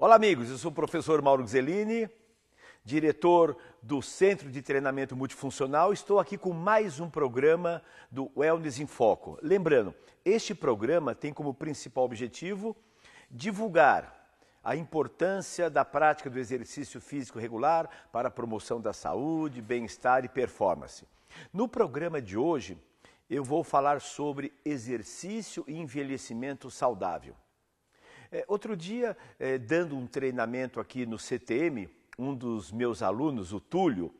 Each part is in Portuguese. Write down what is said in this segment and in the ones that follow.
Olá, amigos. Eu sou o professor Mauro Zelini, diretor do Centro de Treinamento Multifuncional. Estou aqui com mais um programa do Wellness em Foco. Lembrando, este programa tem como principal objetivo divulgar a importância da prática do exercício físico regular para a promoção da saúde, bem-estar e performance. No programa de hoje, eu vou falar sobre exercício e envelhecimento saudável. É, outro dia, é, dando um treinamento aqui no CTM, um dos meus alunos, o Túlio,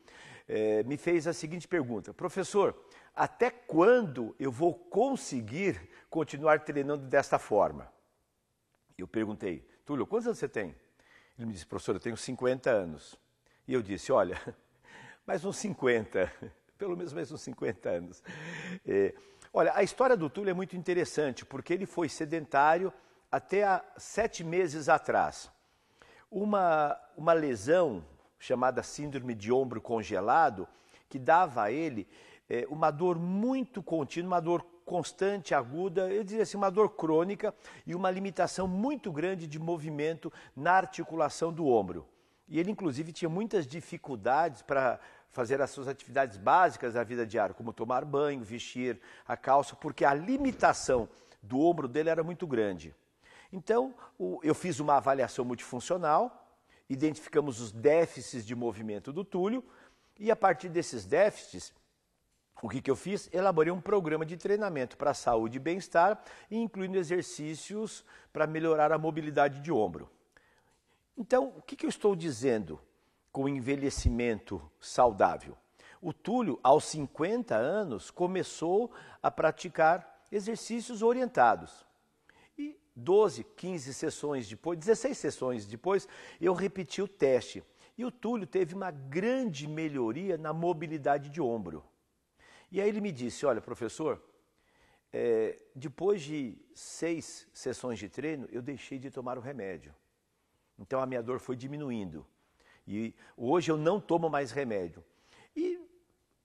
é, me fez a seguinte pergunta: professor, até quando eu vou conseguir continuar treinando desta forma? Eu perguntei, Túlio, quantos anos você tem? Ele me disse, professor, eu tenho 50 anos. E eu disse, olha, mais uns 50, pelo menos mais uns 50 anos. É, olha, a história do Túlio é muito interessante, porque ele foi sedentário até há sete meses atrás. Uma, uma lesão chamada síndrome de ombro congelado, que dava a ele é, uma dor muito contínua, uma dor constante, aguda, eu diria assim, uma dor crônica e uma limitação muito grande de movimento na articulação do ombro. E ele, inclusive, tinha muitas dificuldades para fazer as suas atividades básicas da vida diária, como tomar banho, vestir a calça, porque a limitação do ombro dele era muito grande. Então, eu fiz uma avaliação multifuncional, identificamos os déficits de movimento do Túlio e a partir desses déficits, o que, que eu fiz? Elaborei um programa de treinamento para saúde e bem-estar, incluindo exercícios para melhorar a mobilidade de ombro. Então, o que, que eu estou dizendo com envelhecimento saudável? O Túlio, aos 50 anos, começou a praticar exercícios orientados. 12, 15 sessões depois, 16 sessões depois, eu repeti o teste. E o Túlio teve uma grande melhoria na mobilidade de ombro. E aí ele me disse: Olha, professor, é, depois de seis sessões de treino, eu deixei de tomar o remédio. Então a minha dor foi diminuindo. E hoje eu não tomo mais remédio. E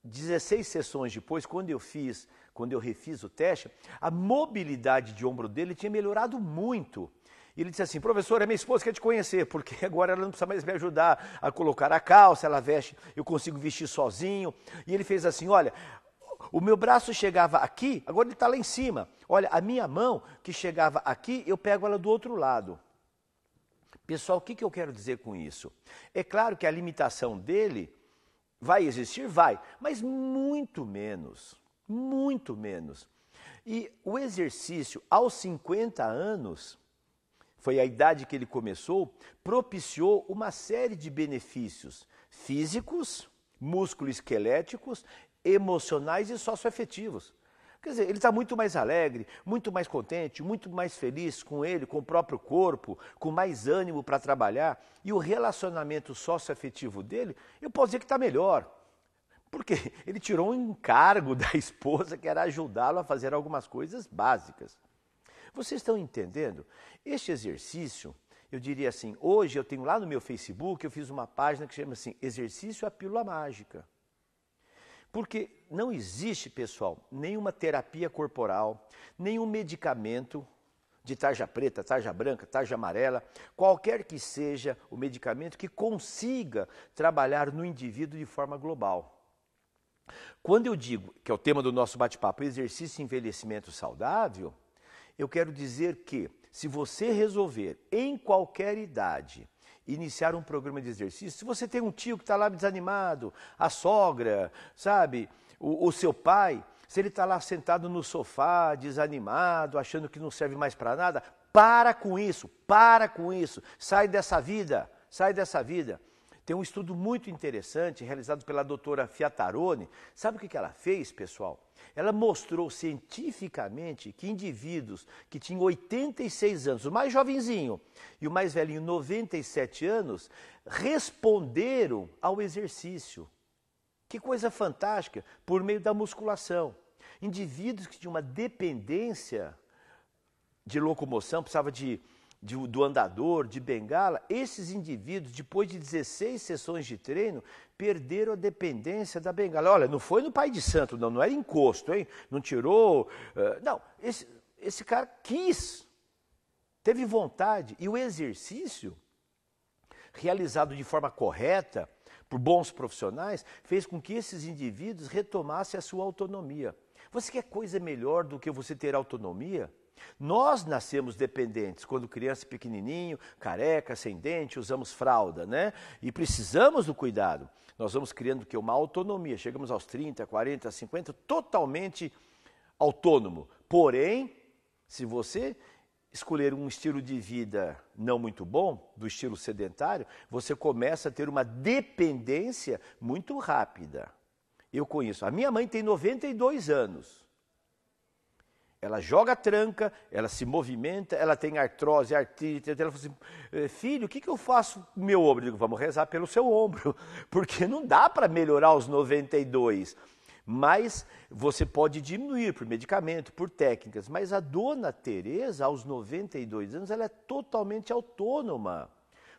16 sessões depois, quando eu fiz, quando eu refiz o teste, a mobilidade de ombro dele tinha melhorado muito. E ele disse assim: professor, é minha esposa quer te conhecer, porque agora ela não precisa mais me ajudar a colocar a calça, ela veste, eu consigo vestir sozinho. E ele fez assim: olha, o meu braço chegava aqui, agora ele está lá em cima. Olha, a minha mão que chegava aqui, eu pego ela do outro lado. Pessoal, o que, que eu quero dizer com isso? É claro que a limitação dele Vai existir? Vai, mas muito menos, muito menos. E o exercício aos 50 anos, foi a idade que ele começou, propiciou uma série de benefícios físicos, músculo esqueléticos, emocionais e socioafetivos. Quer dizer, ele está muito mais alegre, muito mais contente, muito mais feliz com ele, com o próprio corpo, com mais ânimo para trabalhar. E o relacionamento socioafetivo dele, eu posso dizer que está melhor. Porque ele tirou um encargo da esposa que era ajudá-lo a fazer algumas coisas básicas. Vocês estão entendendo? Este exercício, eu diria assim, hoje eu tenho lá no meu Facebook, eu fiz uma página que chama assim Exercício a Pílula Mágica. Porque não existe, pessoal, nenhuma terapia corporal, nenhum medicamento de tarja preta, tarja branca, tarja amarela, qualquer que seja o medicamento que consiga trabalhar no indivíduo de forma global. Quando eu digo, que é o tema do nosso bate-papo, exercício e envelhecimento saudável, eu quero dizer que se você resolver em qualquer idade iniciar um programa de exercício. Se você tem um tio que está lá desanimado, a sogra, sabe, o, o seu pai, se ele está lá sentado no sofá, desanimado, achando que não serve mais para nada, para com isso, para com isso, sai dessa vida, sai dessa vida. Tem um estudo muito interessante realizado pela doutora Fiatarone. Sabe o que ela fez, pessoal? Ela mostrou cientificamente que indivíduos que tinham 86 anos, o mais jovenzinho e o mais velhinho, 97 anos, responderam ao exercício. Que coisa fantástica! Por meio da musculação. Indivíduos que tinham uma dependência de locomoção, precisava de de, do andador, de bengala, esses indivíduos, depois de 16 sessões de treino, perderam a dependência da bengala. Olha, não foi no Pai de Santo, não, não era encosto, hein? Não tirou. Uh, não, esse, esse cara quis, teve vontade. E o exercício, realizado de forma correta, por bons profissionais, fez com que esses indivíduos retomassem a sua autonomia. Você quer coisa melhor do que você ter autonomia? Nós nascemos dependentes quando criança pequenininho, careca, sem dente, usamos fralda, né? E precisamos do cuidado. Nós vamos criando que uma autonomia. Chegamos aos 30, 40, 50 totalmente autônomo. Porém, se você escolher um estilo de vida não muito bom, do estilo sedentário, você começa a ter uma dependência muito rápida. Eu conheço. A minha mãe tem 92 anos. Ela joga tranca, ela se movimenta, ela tem artrose, artrite. Ela fala assim, eh, filho, o que, que eu faço com meu ombro? Eu digo, vamos rezar pelo seu ombro, porque não dá para melhorar os 92. Mas você pode diminuir por medicamento, por técnicas. Mas a dona Teresa, aos 92 anos, ela é totalmente autônoma.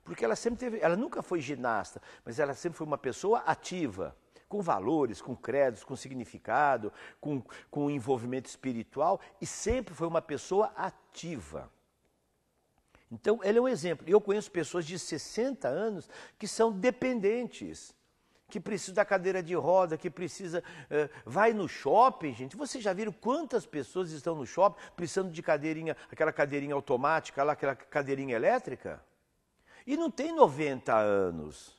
Porque ela sempre teve, ela nunca foi ginasta, mas ela sempre foi uma pessoa ativa com valores, com credos, com significado, com, com envolvimento espiritual e sempre foi uma pessoa ativa. Então, ele é um exemplo. Eu conheço pessoas de 60 anos que são dependentes, que precisam da cadeira de roda, que precisa eh, vai no shopping, gente. Vocês já viram quantas pessoas estão no shopping precisando de cadeirinha, aquela cadeirinha automática, lá, aquela cadeirinha elétrica? E não tem 90 anos.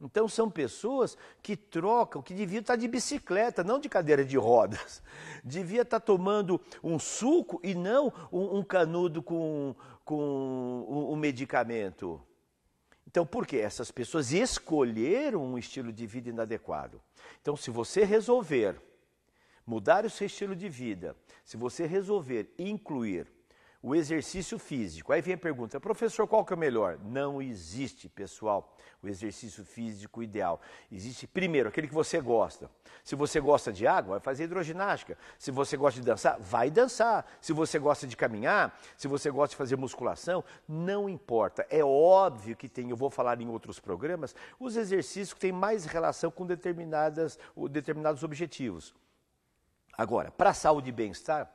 Então são pessoas que trocam, que deviam estar de bicicleta, não de cadeira de rodas. Devia estar tomando um suco e não um, um canudo com, com um, um medicamento. Então, por que Essas pessoas escolheram um estilo de vida inadequado. Então, se você resolver mudar o seu estilo de vida, se você resolver incluir o exercício físico. Aí vem a pergunta, professor, qual que é o melhor? Não existe, pessoal, o exercício físico ideal. Existe, primeiro, aquele que você gosta. Se você gosta de água, vai fazer hidroginástica. Se você gosta de dançar, vai dançar. Se você gosta de caminhar, se você gosta de fazer musculação, não importa. É óbvio que tem, eu vou falar em outros programas, os exercícios que têm mais relação com determinadas, determinados objetivos. Agora, para a saúde e bem-estar,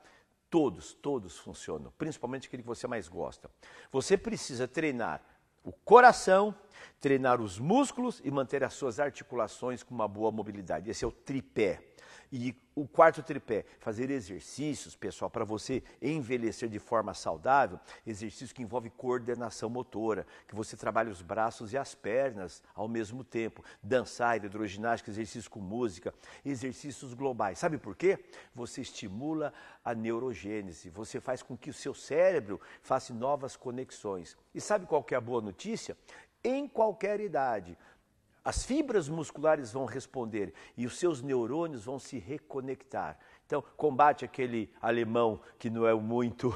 Todos, todos funcionam, principalmente aquele que você mais gosta. Você precisa treinar o coração, treinar os músculos e manter as suas articulações com uma boa mobilidade. Esse é o tripé. E o quarto tripé, fazer exercícios, pessoal, para você envelhecer de forma saudável, exercício que envolve coordenação motora, que você trabalhe os braços e as pernas ao mesmo tempo, dançar, hidroginástica, exercício com música, exercícios globais. Sabe por quê? Você estimula a neurogênese, você faz com que o seu cérebro faça novas conexões. E sabe qual que é a boa notícia? Em qualquer idade, as fibras musculares vão responder e os seus neurônios vão se reconectar. Então, combate aquele alemão que não é muito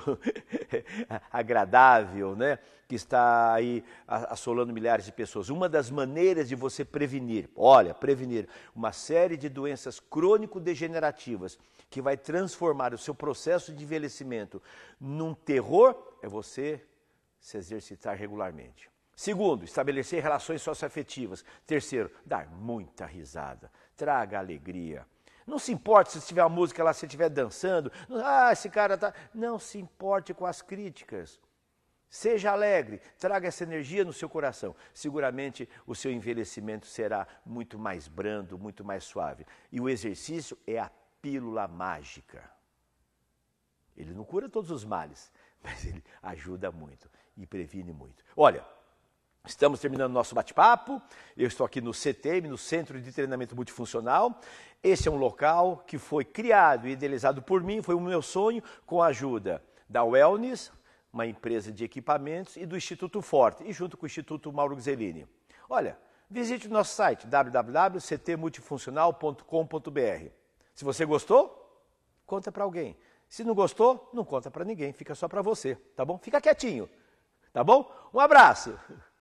agradável, né? que está aí assolando milhares de pessoas. Uma das maneiras de você prevenir, olha, prevenir uma série de doenças crônico-degenerativas que vai transformar o seu processo de envelhecimento num terror é você se exercitar regularmente. Segundo, estabelecer relações socioafetivas. Terceiro, dar muita risada. Traga alegria. Não se importe se tiver a música lá, se estiver dançando. Ah, esse cara tá. Não se importe com as críticas. Seja alegre, traga essa energia no seu coração. Seguramente o seu envelhecimento será muito mais brando, muito mais suave. E o exercício é a pílula mágica. Ele não cura todos os males, mas ele ajuda muito e previne muito. Olha, Estamos terminando nosso bate-papo. Eu estou aqui no CTM, no Centro de Treinamento Multifuncional. Esse é um local que foi criado e idealizado por mim, foi o meu sonho, com a ajuda da Wellness, uma empresa de equipamentos, e do Instituto Forte, e junto com o Instituto Mauro Gzelini. Olha, visite o nosso site www.ctmultifuncional.com.br. Se você gostou, conta para alguém. Se não gostou, não conta para ninguém, fica só para você, tá bom? Fica quietinho, tá bom? Um abraço!